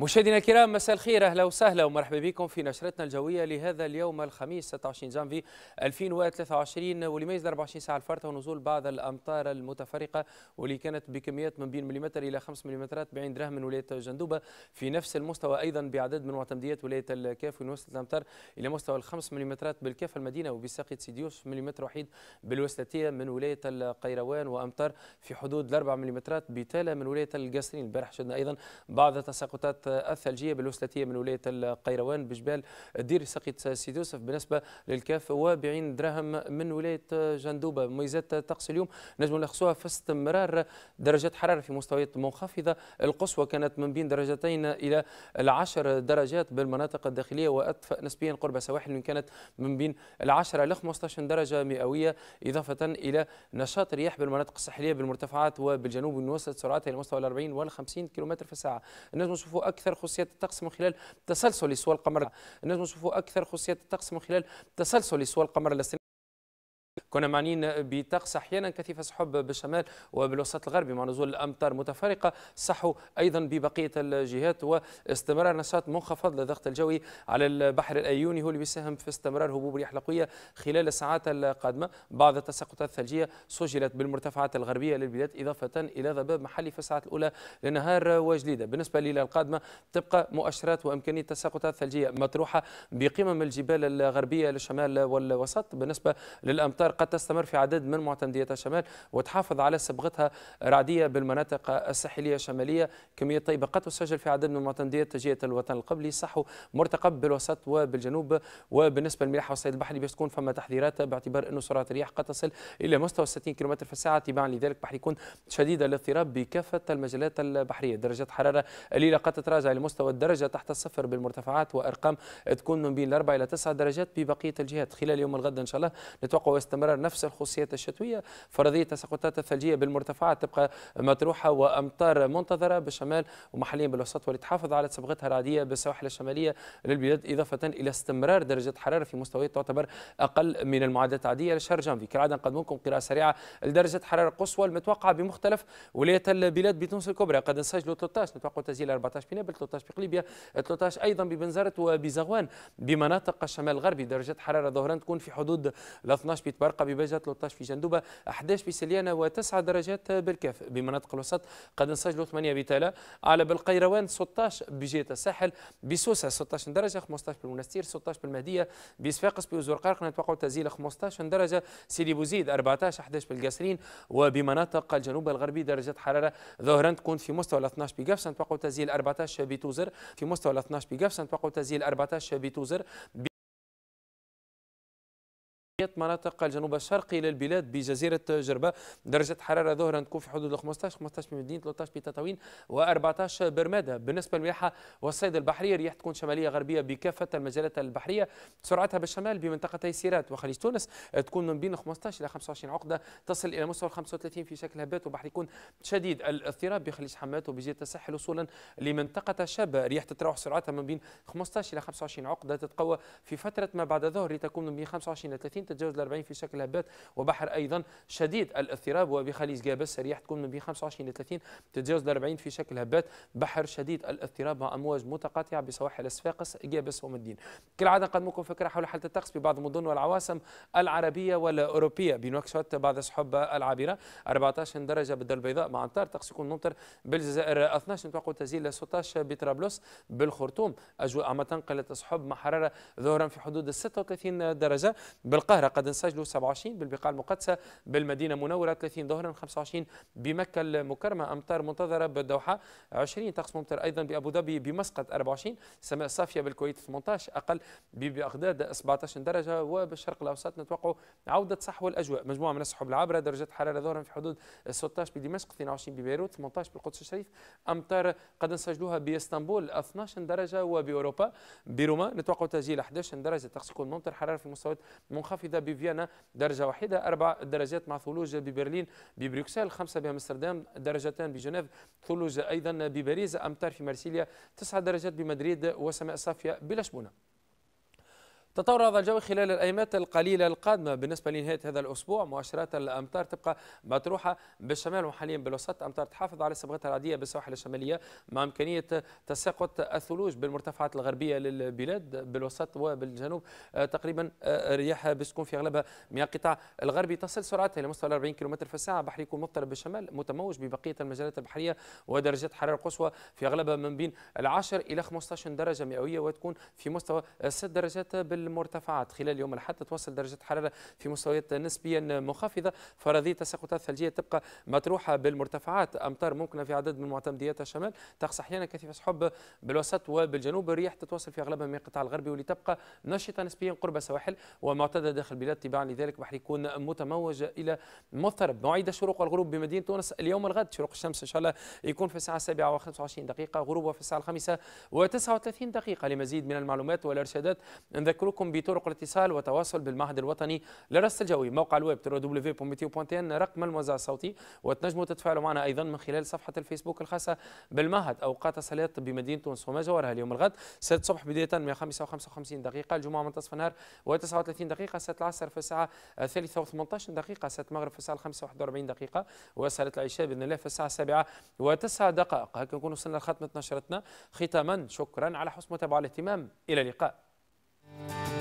مشاهدينا الكرام مساء الخير اهلا وسهلا ومرحبا بكم في نشرتنا الجويه لهذا اليوم الخميس 26 جانفي 2023 واللي ميز 24 ساعه الفارطه ونزول بعض الامطار المتفرقه واللي كانت بكميات من بين مليمتر الى 5 مليمترات بعين درهم من ولايه جندوبه في نفس المستوى ايضا بعدد من معتمديات ولايه الكاف وصلت الامطار الى مستوى ال 5 مليمترات بالكاف المدينه وبساقيه سيدي يوسف مليمتر وحيد بالوسطيه من ولايه القيروان وامطار في حدود 4 مليمترات بتالا من ولايه القصرين البارح شدنا ايضا بعض تساقطات الثلجيه بالوسلاتيه من ولايه القيروان بجبال دير سقيت سيدي يوسف بالنسبه للكاف و40 دراهم من ولايه جندوبه مميزات طقس اليوم نجم نلخصوها في استمرار درجات حراره في مستويات منخفضه القصوى كانت من بين درجتين الى العشر درجات بالمناطق الداخليه واطفأ نسبيا قرب سواحل من كانت من بين العشره ل 15 درجه مئويه اضافه الى نشاط رياح بالمناطق الساحليه بالمرتفعات وبالجنوب من سرعتها الى مستوى 40 وال 50 كم في الساعه نجم نشوفوا اكثر اكثر خصوصيات الطقس من خلال تسلسل سوى القمر نجم نشوفوا اكثر خصوصيات الطقس من خلال تسلسل سوى القمر كنا معنيين بطقس احيانا كثيف سحب بالشمال وبالوسط الغربي مع نزول الامطار متفرقه صحوا ايضا ببقيه الجهات واستمرار نشاط منخفض للضغط الجوي على البحر الايوني هو اللي بيساهم في استمرار هبوب رياح لقويه خلال الساعات القادمه بعض التساقطات الثلجيه سجلت بالمرتفعات الغربيه للبلاد اضافه الى ضباب محلي في الساعات الاولى لنهار وجليده بالنسبه لليله القادمه تبقى مؤشرات وامكانيه تساقطات ثلجيه مطروحه بقمم الجبال الغربيه للشمال والوسط بالنسبه للامطار قد تستمر في عدد من معتمديات الشمال وتحافظ على صبغتها رعدية بالمناطق الساحلية الشمالية كمية طيبة قد تسجل في عدد من معتمديات تجية الوطن القبلي صح مرتقب بالوسط وبالجنوب وبالنسبة للملاحة والصيد البحري باش تكون فما تحذيرات باعتبار أنه سرعة الرياح قد تصل إلى مستوى 60 كم في الساعة تباعا لذلك بحر يكون شديد الاضطراب بكافة المجالات البحرية درجات حرارة قليلة قد تتراجع لمستوى الدرجة تحت الصفر بالمرتفعات وأرقام تكون من بين 4 إلى 9 درجات ببقية الجهات خلال يوم الغد إن شاء الله نتوقع استمرار تتكرر نفس الخصوصيات الشتويه فرضيه تساقطات الثلجيه بالمرتفعات تبقى مطروحه وامطار منتظره بالشمال ومحليا بالوسط واللي تحافظ على صبغتها العاديه بالسواحل الشماليه للبلاد اضافه الى استمرار درجه حراره في مستويات تعتبر اقل من المعدات العاديه لشهر جانفي كالعاده لكم قراءه سريعه لدرجه حراره قصوى المتوقعه بمختلف ولايات البلاد بتونس الكبرى قد نسجلوا 13 نتوقع تسجيل 14 في نابل 13 في قليبيا 13 ايضا ببنزرت وبزغوان بمناطق الشمال الغربي درجه حراره ظهرا تكون في حدود ال 12 بيت تتوقع بدرجة 13 في جندوبة 11 بسليانة و9 درجات بالكاف بمناطق الوسط قد نسجلوا 8 بتالا على بالقيروان 16 بجهة الساحل بسوسة 16 درجة 15 بالمنستير 16 بالمهدية بصفاقس بوزرقاق نتوقع تزيل 15 درجة سيدي بوزيد 14 11 بالقاسرين وبمناطق الجنوب الغربي درجة حرارة ظهرا تكون في مستوى 12 بقفصة نتوقع تزيل 14 بتوزر في مستوى 12 بقفصة نتوقع تزيل 14 بتوزر مناطق الجنوب الشرقي للبلاد بجزيرة جربة درجة حرارة ظهرا تكون في حدود 15 15 بمدينة 13 بتطاوين و14 برمادة بالنسبة للملاحة والصيد البحرية رياح تكون شمالية غربية بكافة المجالات البحرية سرعتها بالشمال بمنطقتي سيرات وخليج تونس تكون من بين 15 إلى 25 عقدة تصل إلى مستوى 35 في شكل هبات وبحر يكون شديد الاضطراب بخليج حمات وبجزيرة الساحل وصولا لمنطقة شابة رياح تتراوح سرعتها من بين 15 إلى 25 عقدة تتقوى في فترة ما بعد الظهر لتكون من بين 25 إلى 30 تتجاوز ال 40 في شكل هبات وبحر ايضا شديد الاضطراب وبخليج جابس الرياح تكون من بين 25 ل 30 تتجاوز ال 40 في شكل هبات بحر شديد الاضطراب مع امواج متقاطعه بسواحل الصفاقس جابس ومدين كالعاده نقدمكم فكره حول حاله الطقس في بعض المدن والعواصم العربيه والاوروبيه بنوكشوت بعض السحب العابره 14 درجه بالدار البيضاء مع امطار طقس يكون ممطر بالجزائر 12 نتوقع تزيل 16 بطرابلس بالخرطوم اجواء عم تنقل السحب مع حراره ظهرا في حدود 36 درجه بالقاهره الظاهره قد انسجلوا 27 بالبقاع المقدسة بالمدينة المنورة 30 ظهرا 25 بمكة المكرمة أمطار منتظرة بالدوحة 20 طقس ممطر أيضا بأبو ظبي بمسقط 24 سماء صافية بالكويت 18 أقل ببغداد 17 درجة وبالشرق الأوسط نتوقع عودة صحو الأجواء مجموعة من السحب العابرة درجة حرارة ظهرا في حدود 16 بدمشق 22 ببيروت 18 بالقدس الشريف أمطار قد نسجلوها باسطنبول 12 درجة وبأوروبا بروما نتوقع تسجيل 11 درجة طقس يكون ممطر حرارة في المستويات منخفضة واحدة بفيينا درجة واحدة أربع درجات مع ثلوج ببرلين ببروكسل خمسة بأمستردام درجتان بجنيف ثلوج أيضا بباريس أمطار في مارسيليا تسعة درجات بمدريد وسماء صافية بلشبونه تطور هذا الجو خلال الايامات القليله القادمه بالنسبه لنهايه هذا الاسبوع مؤشرات الامطار تبقى مطروحه بالشمال وحاليا بالوسط امطار تحافظ على صبغتها العاديه بالسواحل الشماليه مع امكانيه تساقط الثلوج بالمرتفعات الغربيه للبلاد بالوسط وبالجنوب آه، تقريبا آه، رياح بتكون في اغلبها من القطاع الغربي تصل سرعتها الى مستوى 40 كم في الساعه بحر يكون مضطرب بالشمال متموج ببقيه المجالات البحريه ودرجات حراره قصوى في اغلبها من بين 10 الى 15 درجه مئويه وتكون في مستوى 6 درجات بال المرتفعات خلال يوم الأحد تتوصل درجة الحرارة في مستويات نسبيا منخفضة فرضية تساقطات ثلجية تبقى مطروحة بالمرتفعات أمطار ممكنة في عدد من معتمديات الشمال تقص أحيانا كثيفة سحب بالوسط وبالجنوب الرياح تتوصل في أغلبها من القطاع الغربي واللي تبقى نشطة نسبيا قرب السواحل ومعتدة داخل البلاد تباعا لذلك بحر يكون متموج إلى مضطرب مواعيد الشروق والغروب بمدينة تونس اليوم الغد شروق الشمس إن شاء الله يكون في الساعة 7 و25 دقيقة غروبها في الساعه 5 الخامسة و39 دقيقة لمزيد من المعلومات والإرشادات نذكر نذكركم بطرق الاتصال والتواصل بالمعهد الوطني للرصد الجوي موقع الويب www.meteo.n رقم الموزع الصوتي وتنجموا تتفاعلوا معنا أيضا من خلال صفحة الفيسبوك الخاصة بالمعهد أوقات الصلاة بمدينة تونس وما جوارها اليوم الغد ست الصبح بداية من 5 و55 دقيقة الجمعة من منتصف النهار و39 دقيقة ست العصر في الساعة 3 و18 دقيقة ست المغرب في الساعة 5 و41 دقيقة وصلاة العشاء بإذن الله في الساعة 7 و9 دقائق هكا نكون وصلنا لختمه نشرتنا ختاما شكرا على حسن متابعة الاهتمام إلى اللقاء Thank you.